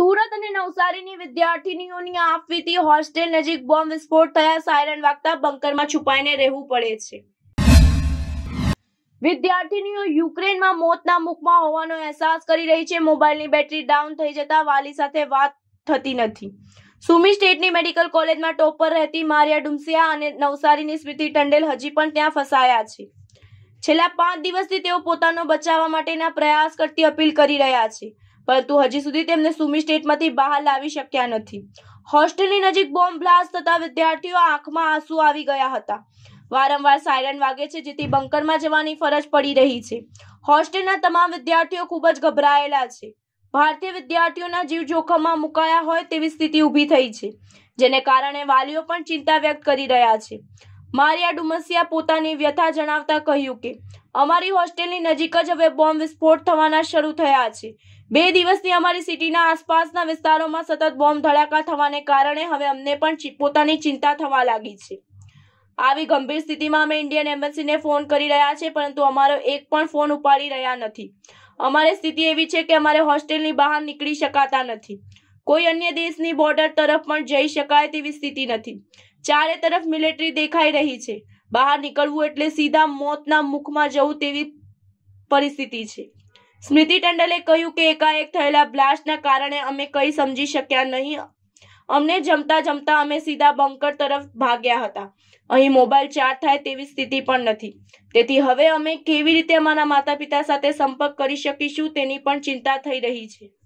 સુરત અને નવસારીની વિદ્યાર્થીનીઓની આપવીતી હોસ્ટેલ નજીક બોમ્બ વિસ્ફોટ થયા સાયરન વાગતા બંકરમાં છુપાઈને રહેવું પડે છે વિદ્યાર્થીનીઓ યુક્રેનમાં મોતના મુખમાં હોવાનો અહેસાસ કરી રહી છે મોબાઈલની બેટરી ડાઉન થઈ જતા વાલી સાથે વાત થતી નથી સુમી સ્ટેટની મેડિકલ કોલેજમાં ટોપર રહેતી મારિયા ડુમસિયા અને નવસારીની સ્મૃતિ ટંડેલ હજી પણ ત્યાં ફસાયા છે છેલ્લા પાંચ દિવસથી તેઓ પોતાનો બચાવવા માટેના પ્રયાસ કરતી અપીલ કરી રહ્યા છે પરંતુ હજી સુધી તેમને સુમી સ્ટેટમાંથી બહાર લાવી શક્યા નથી હોસ્ટેલની નજીક બોમ્બ બ્લાસ્ટ થતા વિદ્યાર્થીઓ આંખમાં આંસુ આવી ગયા હતા વારંવાર સાયરન વાગે છે જેથી બંકરમાં જવાની ફરજ પડી રહી છે હોસ્ટેલના તમામ વિદ્યાર્થીઓ ખૂબ જ ગભરાયેલા છે ભારતીય વિદ્યાર્થીઓના જીવ જોખમમાં મુકાયા હોય તેવી સ્થિતિ ઊભી થઈ છે જેને કારણે વાલીઓ પણ ચિંતા વ્યક્ત કરી રહ્યા છે મારિયા ડુમસિયા પોતાની વ્યથા જણાવતા કહ્યું કે અમારી હોસ્ટેલની નજીક જ હવે બોમ્બ વિસ્ફોટ થવાના શરૂ થયા છે બે દિવસથી અમારી સિટીના આસપાસના વિસ્તારોમાં સતત બોમ્બ ધડાકા થવાને કારણે હવે અમને પણ પોતાની ચિંતા થવા લાગી છે આવી ગંભીર સ્થિતિમાં અમે ઇન્ડિયન એમ્બસીને ફોન કરી રહ્યા છે પરંતુ અમારો એક પણ ફોન ઉપાડી રહ્યા નથી અમારી સ્થિતિ એવી છે કે અમારે હોસ્ટેલની બહાર નીકળી શકાતા નથી કોઈ અન્ય દેશની બોર્ડર તરફ પણ જઈ શકાય તેવી સ્થિતિ નથી ચારે તરફ મિલિટરી દેખાઈ રહી છે બહાર નીકળવું એટલે સીધા મોતના મુખમાં જવું તેવી પરિસ્થિતિ છે સ્મૃતિ ટંડલે કહ્યું કે એકાએક થયેલા બ્લાસ્ટના કારણે અમે કંઈ સમજી શક્યા નહીં અમને જમતા જમતા અમે સીધા બંકર તરફ ભાગ્યા હતા અહીં મોબાઈલ ચાર્જ થાય તેવી સ્થિતિ પણ નથી તેથી હવે અમે કેવી રીતે અમારા માતા પિતા સાથે સંપર્ક કરી શકીશું તેની પણ ચિંતા થઈ રહી છે